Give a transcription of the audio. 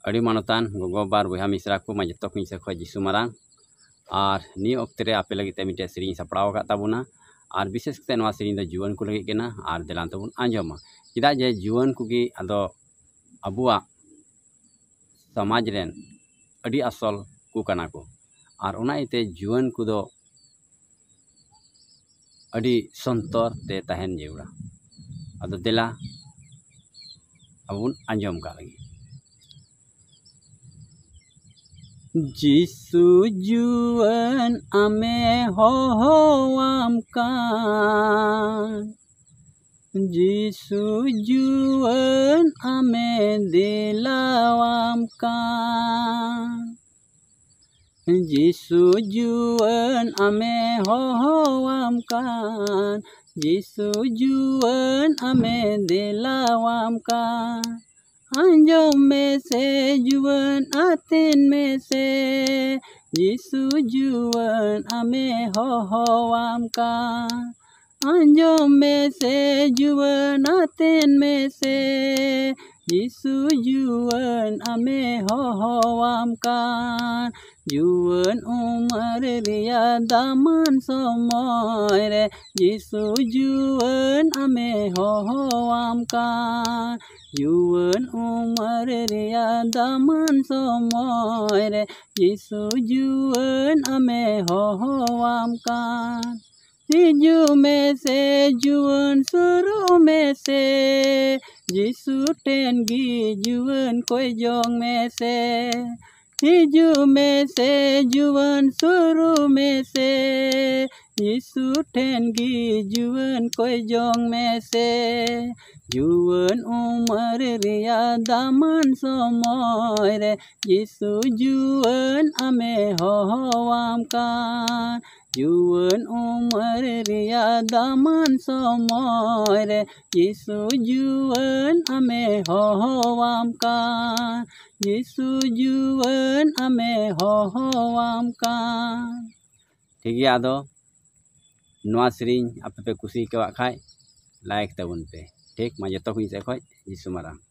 Ari manutan gogo bar bo yami sira kuma jeto kuni sa marang, ar ni ok tere api lagi temi te sirin sa ka tabuna, ar bisa sikte nwa sirin da juan kula gi kena, ar dalan tabun anjo ma, kita je juan ki ado abua, to ma jiren, ari asol ku, naku, ar una ite juan do, ari sontor te tahen jeura, ado dala, abun anjo ma ka lagi. ᱡᱤᱥᱩ ᱡᱩᱣᱟᱹᱱ ᱟᱢᱮ ᱦᱚᱦᱚᱣᱟᱢ ᱠᱟᱱ ᱡᱤᱥᱩ ᱡᱩᱣᱟᱹᱱ ᱟᱢᱮ ᱫᱮᱞᱟᱣᱟᱢ ᱠᱟᱱ ᱡᱤᱥᱩ ᱡᱩᱣᱟᱹᱱ ᱟᱢᱮ ᱦᱚᱦᱚᱣᱟᱢ ᱠᱟᱱ ᱡᱤᱥᱩ ᱡᱩᱣᱟᱹᱱ ᱟᱢᱮ ᱫᱮᱞᱟᱣᱟᱢ ᱠᱟᱱ अंजों में से जुवन आतिन में से यीशु जुवन अमे हो हो आम का अंजों में से जुवन आतिन में से यीशु जुवन ame ho hoam kan Juan umar ria daman somoy re Jisu juan ame ho hoam kan Juan umar ria daman somoy re Jisu juan ame ho hoam kan Iju mese juan suru mese Jisu ten gi juan koi jong mese Iju mese juan suru mese Jisu ten gi juan koi jong mese Juan umar ria daman somoy re Jisu juan ame ho ho wam kan जुवन Umar रिया दमन summer यीशु जुवन अमे हो हो वाम का यीशु जुवन अमे हो हो वाम का ठीक है आदो नवा सेरिंग आपे पे कुसी लाइक तब पे ठीक मैं जो कुछ से यीशु मारा